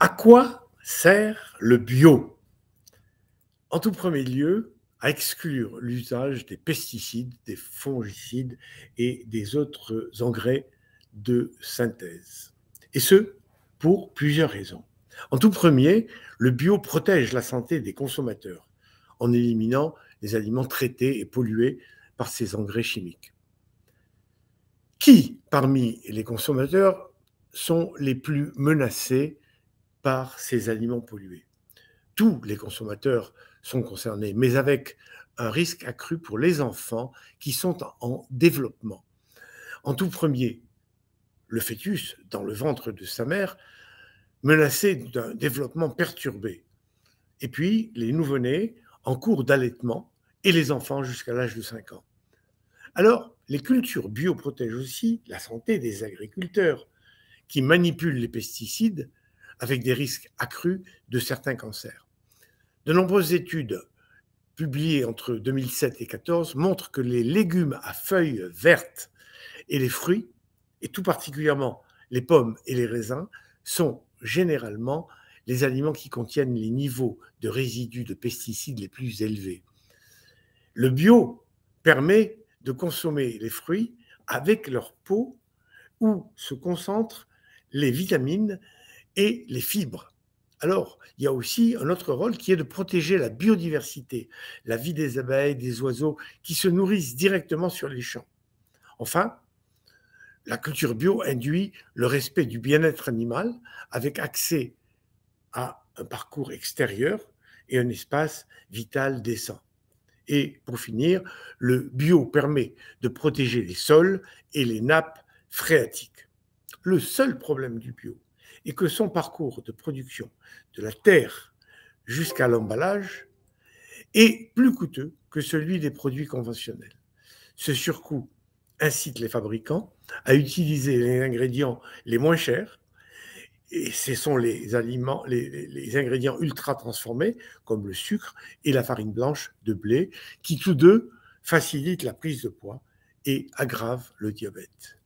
À quoi sert le bio En tout premier lieu, à exclure l'usage des pesticides, des fongicides et des autres engrais de synthèse. Et ce, pour plusieurs raisons. En tout premier, le bio protège la santé des consommateurs en éliminant les aliments traités et pollués par ces engrais chimiques. Qui parmi les consommateurs sont les plus menacés par ces aliments pollués. Tous les consommateurs sont concernés, mais avec un risque accru pour les enfants qui sont en développement. En tout premier, le fœtus dans le ventre de sa mère, menacé d'un développement perturbé. Et puis les nouveau-nés en cours d'allaitement et les enfants jusqu'à l'âge de 5 ans. Alors, les cultures bio protègent aussi la santé des agriculteurs qui manipulent les pesticides avec des risques accrus de certains cancers. De nombreuses études publiées entre 2007 et 2014 montrent que les légumes à feuilles vertes et les fruits, et tout particulièrement les pommes et les raisins, sont généralement les aliments qui contiennent les niveaux de résidus de pesticides les plus élevés. Le bio permet de consommer les fruits avec leur peau où se concentrent les vitamines et les fibres. Alors, il y a aussi un autre rôle qui est de protéger la biodiversité, la vie des abeilles, des oiseaux qui se nourrissent directement sur les champs. Enfin, la culture bio induit le respect du bien-être animal avec accès à un parcours extérieur et un espace vital décent. Et pour finir, le bio permet de protéger les sols et les nappes phréatiques. Le seul problème du bio, et que son parcours de production de la terre jusqu'à l'emballage est plus coûteux que celui des produits conventionnels. Ce surcoût incite les fabricants à utiliser les ingrédients les moins chers, et ce sont les, aliments, ingrédients ultra transformés, comme le sucre et la farine blanche de blé, qui tous deux facilitent la prise de poids et aggravent le diabète.